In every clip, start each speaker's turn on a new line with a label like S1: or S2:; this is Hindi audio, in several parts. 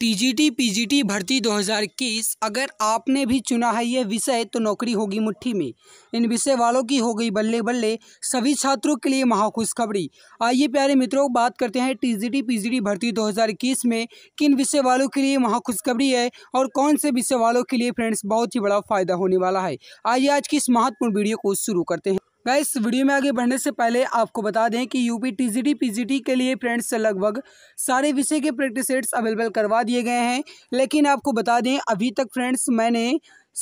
S1: टीजीटी पीजीटी भर्ती 2021 अगर आपने भी चुना है ये विषय तो नौकरी होगी मुट्ठी में इन विषय वालों की हो गई बल्ले बल्ले सभी छात्रों के लिए महाखुशखबरी आइए प्यारे मित्रों बात करते हैं टीजीटी पीजीटी भर्ती 2021 में किन विषय वालों के लिए महाखुशखबरी है और कौन से विषय वालों के लिए फ्रेंड्स बहुत ही बड़ा फायदा होने वाला है आइए आज की इस महत्वपूर्ण वीडियो को शुरू करते हैं वह इस वीडियो में आगे बढ़ने से पहले आपको बता दें कि यूपी टीजीटी पीजीटी के लिए फ्रेंड्स लगभग सारे विषय के प्रैक्टिस सेट्स अवेलेबल करवा दिए गए हैं लेकिन आपको बता दें अभी तक फ्रेंड्स मैंने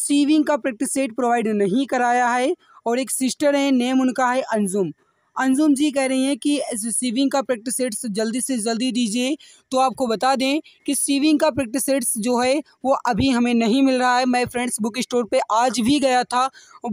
S1: सीविंग का प्रैक्टिस सेट प्रोवाइड नहीं कराया है और एक सिस्टर हैं नेम उनका है अंजुम अंजुम जी कह रही हैं कि सीविंग का प्रैक्टिस सेट्स जल्दी से जल्दी दीजिए तो आपको बता दें कि सीविंग का प्रैक्टिस सेट्स जो है वो अभी हमें नहीं मिल रहा है मैं फ्रेंड्स बुक स्टोर पे आज भी गया था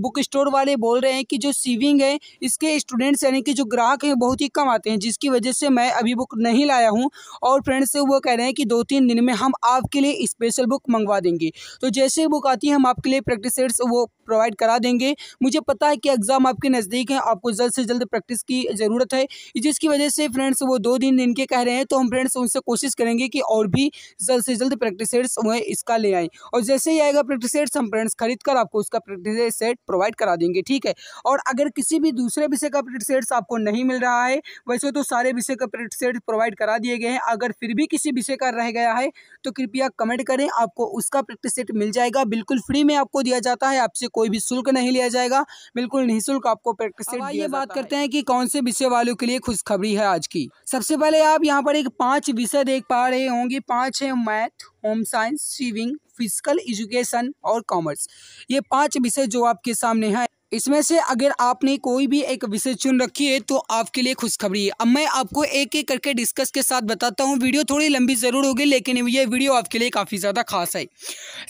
S1: बुक स्टोर वाले बोल रहे हैं कि जो सीविंग है इसके स्टूडेंट्स यानी कि जो ग्राहक हैं बहुत ही कम आते हैं जिसकी वजह से मैं अभी बुक नहीं लाया हूँ और फ्रेंड्स वो कह रहे हैं कि दो तीन दिन में हम आपके लिए स्पेशल बुक मंगवा देंगे तो जैसे बुक आती है हम आपके लिए प्रैक्टिस सेट्स वो प्रोवाइड करा देंगे मुझे पता है कि एग्ज़ाम आपके नज़दीक हैं आपको जल्द से जल्द प्रैक्टिस की ज़रूरत है जिसकी वजह से फ्रेंड्स वो दो दिन इनके कह रहे हैं तो हम फ्रेंड्स उनसे कोशिश करेंगे कि और भी जल्द से जल्द प्रैक्टिस सेट्स वह इसका ले आएँ और जैसे ही आएगा प्रैक्टिस सेट्स हम फ्रेंड्स खरीद कर आपको उसका प्रैक्टिस सेट प्रोवाइड करा देंगे ठीक है और अगर किसी भी दूसरे विषय का प्रैक्टिस सेट्स आपको नहीं मिल रहा है वैसे तो सारे विषय का प्रैक्टिस सेट प्रोवाइड करा दिए गए हैं अगर फिर भी किसी विषय का रह गया है तो कृपया कमेंट करें आपको उसका प्रैक्टिस सेट मिल जाएगा बिल्कुल फ्री में आपको दिया जाता है आपसे कोई भी शुल्क नहीं लिया जाएगा बिल्कुल निःशुल्क आपको प्रैक्टिस ये बात करते हैं कि कौन से विषय वालों के लिए खुशखबरी है आज की सबसे पहले आप यहाँ पर एक पाँच विषय देख पा रहे होंगे पाँच है मैथ होम साइंस स्विविंग फिजिकल एजुकेशन और कॉमर्स ये पाँच विषय जो आपके सामने हैं इसमें से अगर आपने कोई भी एक विषय चुन रखी है तो आपके लिए खुशखबरी है अब मैं आपको एक एक करके डिस्कस के साथ बताता हूँ वीडियो थोड़ी लंबी ज़रूर होगी लेकिन ये वीडियो आपके लिए काफ़ी ज़्यादा खास है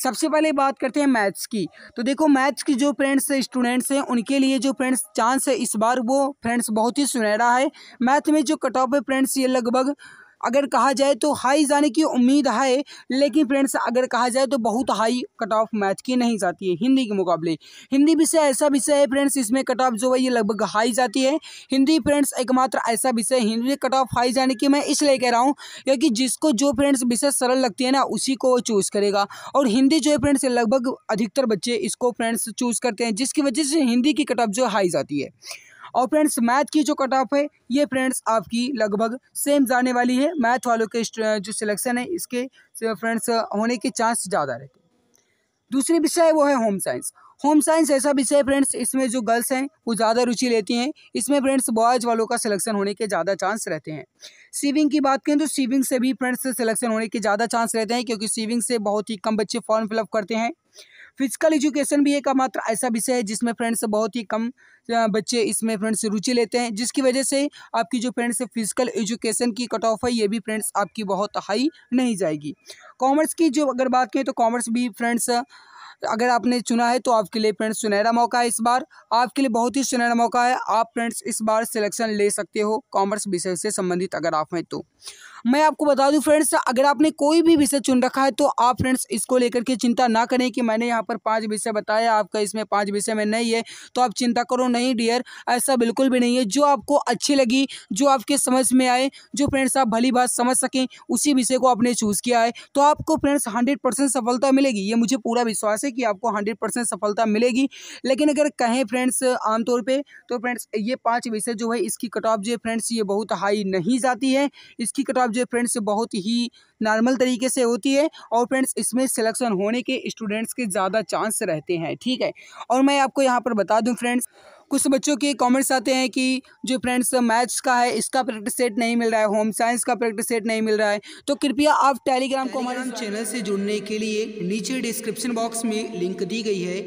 S1: सबसे पहले बात करते हैं मैथ्स की तो देखो मैथ्स की जो फ्रेंड्स स्टूडेंट्स हैं उनके लिए जो फ्रेंड्स चांस है इस बार वो फ्रेंड्स बहुत ही सुनहरा है मैथ में जो कट ऑफ है फ्रेंड्स ये लगभग अगर कहा जाए तो हाई जाने की उम्मीद है लेकिन फ्रेंड्स अगर कहा जाए तो बहुत हाई कट ऑफ मैथ की नहीं जाती है हिंदी के मुकाबले हिंदी विषय ऐसा विषय है फ्रेंड्स इसमें कट ऑफ जो है ये लगभग हाई जाती है हिंदी फ्रेंड्स एकमात्र ऐसा विषय हिंदी में कट ऑफ हाई जाने की मैं इसलिए कह रहा हूँ क्योंकि जिसको जो फ्रेंड्स विषय सरल लगती है ना उसी को वो चूज़ करेगा और हिंदी जो है फ्रेंड्स लगभग अधिकतर बच्चे इसको फ्रेंड्स चूज़ करते हैं जिसकी वजह से हिंदी की कट ऑफ जो हाई जाती है और फ्रेंड्स मैथ की जो कट ऑफ है ये फ्रेंड्स आपकी लगभग सेम जाने वाली है मैथ वालों के जो सिलेक्शन है इसके फ्रेंड्स होने के चांस ज़्यादा रहते हैं दूसरी विषय वो है होम साइंस होम साइंस ऐसा विषय है फ्रेंड्स इसमें जो गर्ल्स हैं वो ज़्यादा रुचि लेती हैं इसमें फ्रेंड्स बॉयज़ वालों का सिलेक्शन होने के ज़्यादा चांस रहते हैं सीविंग की बात करें तो सीविंग से भी फ्रेंड्स सिलेक्शन होने के ज़्यादा चांस रहते हैं क्योंकि सीविंग से बहुत ही कम बच्चे फॉर्म फिलअप करते हैं फिजिकल एजुकेशन भी एक मात्र ऐसा विषय है जिसमें फ्रेंड्स बहुत ही कम बच्चे इसमें फ्रेंड्स रुचि लेते हैं जिसकी वजह से आपकी जो फ्रेंड्स फिजिकल एजुकेशन की कट ऑफ है ये भी फ्रेंड्स आपकी बहुत हाई नहीं जाएगी कॉमर्स की जो अगर बात करें तो कॉमर्स भी फ्रेंड्स अगर आपने चुना है तो आपके लिए फ्रेंड्स सुनहरा मौका है इस बार आपके लिए बहुत ही सुनहरा मौका है आप फ्रेंड्स इस बार सिलेक्शन ले सकते हो कॉमर्स विषय से संबंधित अगर आप हैं तो मैं आपको बता दूं फ्रेंड्स अगर आपने कोई भी विषय चुन रखा है तो आप फ्रेंड्स इसको लेकर के चिंता ना करें कि मैंने यहाँ पर पाँच विषय बताया आपका इसमें पाँच विषय में नहीं है तो आप चिंता करो नहीं डियर ऐसा बिल्कुल भी नहीं है जो आपको अच्छी लगी जो आपके समझ में आए जो फ्रेंड्स आप भली बात समझ सकें उसी विषय को आपने चूज़ किया है तो आपको फ्रेंड्स हंड्रेड सफलता मिलेगी ये मुझे पूरा विश्वास है कि आपको हंड्रेड सफलता मिलेगी लेकिन अगर कहें फ्रेंड्स आमतौर पर तो फ्रेंड्स ये पाँच विषय जो है इसकी कट ऑफ जो फ्रेंड्स ये बहुत हाई नहीं जाती है इसकी कट ऑफ जो फ्रेंड्स बहुत ही नॉर्मल तरीके से होती है और फ्रेंड्स इसमें सिलेक्शन होने के स्टूडेंट्स के ज़्यादा चांस रहते हैं ठीक है और मैं आपको यहाँ पर बता दूँ फ्रेंड्स कुछ बच्चों के कमेंट्स आते हैं कि जो फ्रेंड्स मैथ्स का है इसका प्रैक्टिस सेट नहीं मिल रहा है होम साइंस का प्रैक्टिस सेट नहीं मिल रहा है तो कृपया आप टेलीग्राम को हमारे चैनल से जुड़ने के लिए नीचे डिस्क्रिप्शन बॉक्स में लिंक दी गई है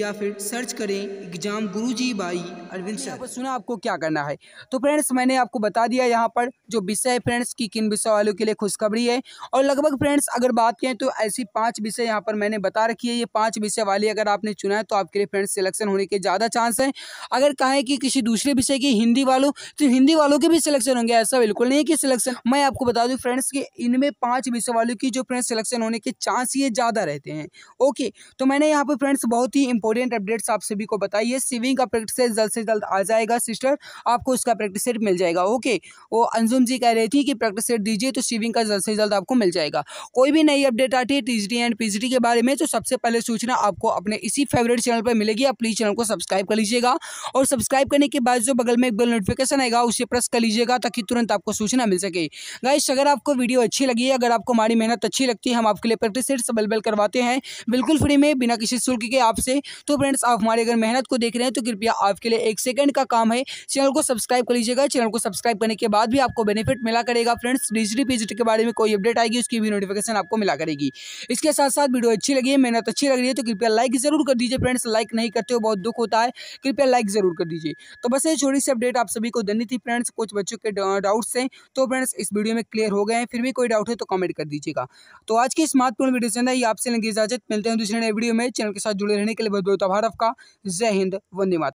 S1: या फिर सर्च करें exam Guruji by Arvind sir आपको सुना आपको क्या करना है तो फ्रेंड्स मैंने आपको बता दिया यहाँ पर जो विषय है फ्रेंड्स की किन विषय वालों के लिए खुशखबरी है और लगभग फ्रेंड्स अगर बात करें तो ऐसी पाँच विषय यहाँ पर मैंने बता रखी है ये पाँच विषय वाली अगर आपने चुना है तो आपके लिए फ्रेंड्स सिलेक्शन होने के ज़्यादा चांस हैं अगर कहा कि किसी दूसरे विषय की हिंदी वालों तो हिंदी वालों के भी सिलेक्शन होंगे ऐसा बिल्कुल नहीं है कि सिलेक्शन मैं आपको बता दूँ फ्रेंड्स कि इनमें पाँच विषय वालों की जो फ्रेंड्स सिलेक्शन होने के चांस ये ज़्यादा रहते हैं ओके तो मैंने यहाँ पर फ्रेंड्स बहुत ही इंपॉर्टेंट अपडेट्स आप सभी को बताई है सिविंग का प्रैक्टिस जल्द से जल्द आ जाएगा सिस्टर आपको उसका प्रैक्टिस सेट मिल जाएगा ओके वो अंजुम जी कह रही थी कि प्रैक्टिस सेट दीजिए तो स्विमिंग का जल्द से जल्द आपको मिल जाएगा कोई भी नई अपडेट आती है टी एंड पी के बारे में तो सबसे पहले सूचना आपको अपने इसी फेवरेट चैनल पर मिलेगी आप प्लीज़ चैनल को सब्सक्राइब कर लीजिएगा और सब्सक्राइब करने के बाद जो बगल में एक बेल नोटिफिकेशन आएगा उसे प्रेस कर लीजिएगा ताकि तुरंत आपको सूचना मिल सके गाइस अगर आपको वीडियो अच्छी लगी है अगर आपको हमारी मेहनत अच्छी लगती है हम आपके लिए प्रैक्टिस सेट्स अवेलेबल करवाते हैं बिल्कुल फ्री में बिना किसी शुल्क के आपसे तो फ्रेंड्स आप हमारी अगर मेहनत को देख रहे हैं तो कृपया आपके लिए एक सेकेंड का काम है चैनल को सब्सक्राइब कर लीजिएगा चैनल को सब्सक्राइब करने के बाद भी आपको बेनिफिट मिला करेगा फ्रेंड्स डिजिटल पेज के बारे में कोई अपडेट आएगी उसकी भी नोटिफिकेशन आपको मिला करेगी इसके साथ साथ वीडियो अच्छी लगी है मेहनत अच्छी लग रही है तो कृपया लाइक जरूर कर दीजिए फ्रेंड्स लाइक नहीं करते हो बहुत दुख होता है कृपया लाइक जरूर कर दीजिए तो बस ये छोटी सी अपडेट आप सभी को देनी थी फ्रेंड्स कुछ बच्चों के डाउट्स हैं तो फ्रेंड्स इस वीडियो में क्लियर हो गए हैं फिर भी कोई डाउट है तो कमेंट कर दीजिएगा तो आज की इस महत्वपूर्ण वीडियो से ना आपसे लेंगे इजाजत मिलते हैं दूसरे नए वीडियो में चैनल के साथ जुड़े रहने के लिए बहुत बहुत आभार आपका जय हिंद वंदे मात